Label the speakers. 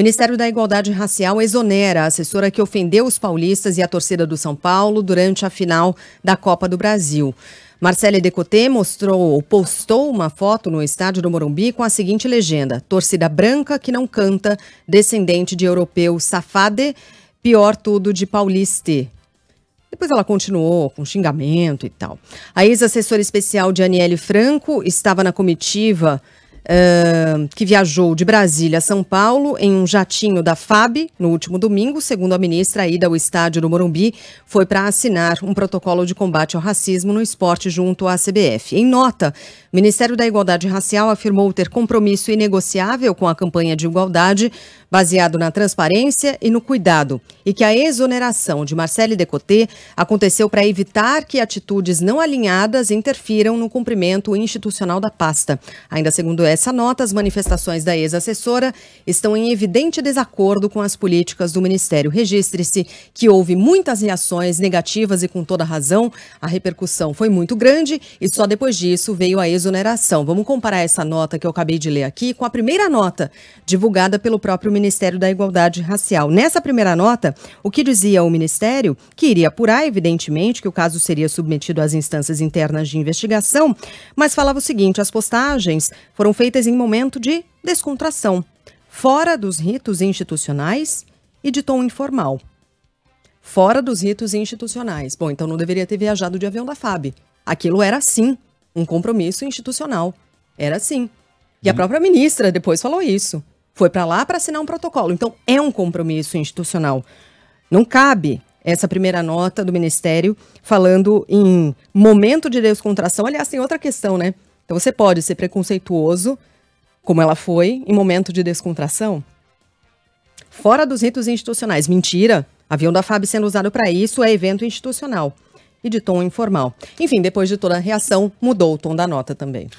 Speaker 1: Ministério da Igualdade Racial exonera a assessora que ofendeu os paulistas e a torcida do São Paulo durante a final da Copa do Brasil. Marcele Decoté mostrou, ou postou uma foto no estádio do Morumbi com a seguinte legenda: Torcida branca que não canta, descendente de europeu safade, pior tudo de pauliste. Depois ela continuou com xingamento e tal. A ex-assessora especial de Aniele Franco estava na comitiva Uh, que viajou de Brasília a São Paulo em um jatinho da FAB no último domingo, segundo a ministra, a ida ao estádio do Morumbi foi para assinar um protocolo de combate ao racismo no esporte junto à CBF. Em nota, o Ministério da Igualdade Racial afirmou ter compromisso inegociável com a campanha de igualdade, baseado na transparência e no cuidado, e que a exoneração de Marcele Decoté aconteceu para evitar que atitudes não alinhadas interfiram no cumprimento institucional da pasta. Ainda segundo essa nota, as manifestações da ex-assessora estão em evidente desacordo com as políticas do Ministério. Registre-se que houve muitas reações negativas e com toda razão. A repercussão foi muito grande e só depois disso veio a exoneração. Vamos comparar essa nota que eu acabei de ler aqui com a primeira nota divulgada pelo próprio Ministério Ministério da Igualdade Racial. Nessa primeira nota, o que dizia o Ministério, que iria apurar, evidentemente, que o caso seria submetido às instâncias internas de investigação, mas falava o seguinte: as postagens foram feitas em momento de descontração, fora dos ritos institucionais e de tom informal. Fora dos ritos institucionais. Bom, então não deveria ter viajado de avião da FAB. Aquilo era sim um compromisso institucional. Era sim. E a uhum. própria ministra depois falou isso foi para lá para assinar um protocolo. Então, é um compromisso institucional. Não cabe essa primeira nota do Ministério falando em momento de descontração. Aliás, tem outra questão, né? Então, você pode ser preconceituoso, como ela foi, em momento de descontração? Fora dos ritos institucionais. Mentira! Avião da FAB sendo usado para isso é evento institucional e de tom informal. Enfim, depois de toda a reação, mudou o tom da nota também.